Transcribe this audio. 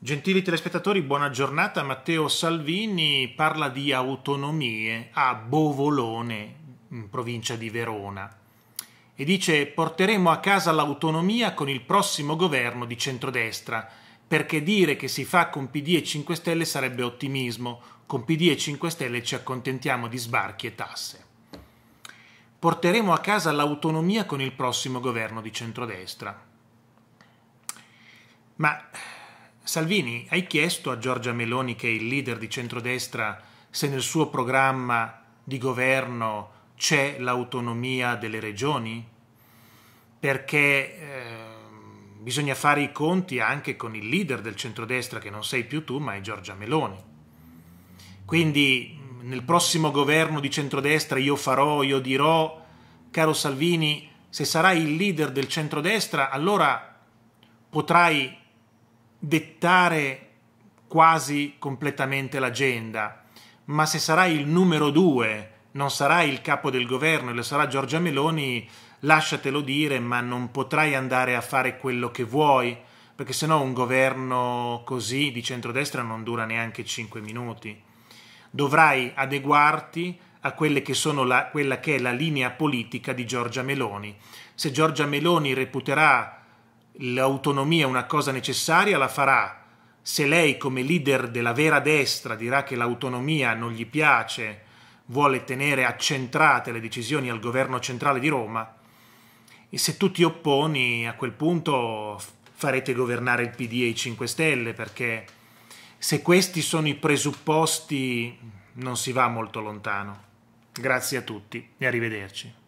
Gentili telespettatori, buona giornata. Matteo Salvini parla di autonomie a Bovolone, in provincia di Verona, e dice porteremo a casa l'autonomia con il prossimo governo di centrodestra, perché dire che si fa con PD e 5 Stelle sarebbe ottimismo, con PD e 5 Stelle ci accontentiamo di sbarchi e tasse. Porteremo a casa l'autonomia con il prossimo governo di centrodestra. Ma Salvini, hai chiesto a Giorgia Meloni, che è il leader di centrodestra, se nel suo programma di governo c'è l'autonomia delle regioni? Perché eh, bisogna fare i conti anche con il leader del centrodestra, che non sei più tu, ma è Giorgia Meloni. Quindi nel prossimo governo di centrodestra io farò, io dirò, caro Salvini, se sarai il leader del centrodestra, allora potrai dettare quasi completamente l'agenda, ma se sarai il numero due, non sarai il capo del governo e lo sarà Giorgia Meloni, lasciatelo dire, ma non potrai andare a fare quello che vuoi, perché sennò un governo così di centrodestra non dura neanche cinque minuti. Dovrai adeguarti a quelle che sono la, quella che è la linea politica di Giorgia Meloni. Se Giorgia Meloni reputerà l'autonomia è una cosa necessaria, la farà. Se lei come leader della vera destra dirà che l'autonomia non gli piace, vuole tenere accentrate le decisioni al governo centrale di Roma, e se tu ti opponi a quel punto farete governare il PD e i 5 Stelle, perché se questi sono i presupposti non si va molto lontano. Grazie a tutti e arrivederci.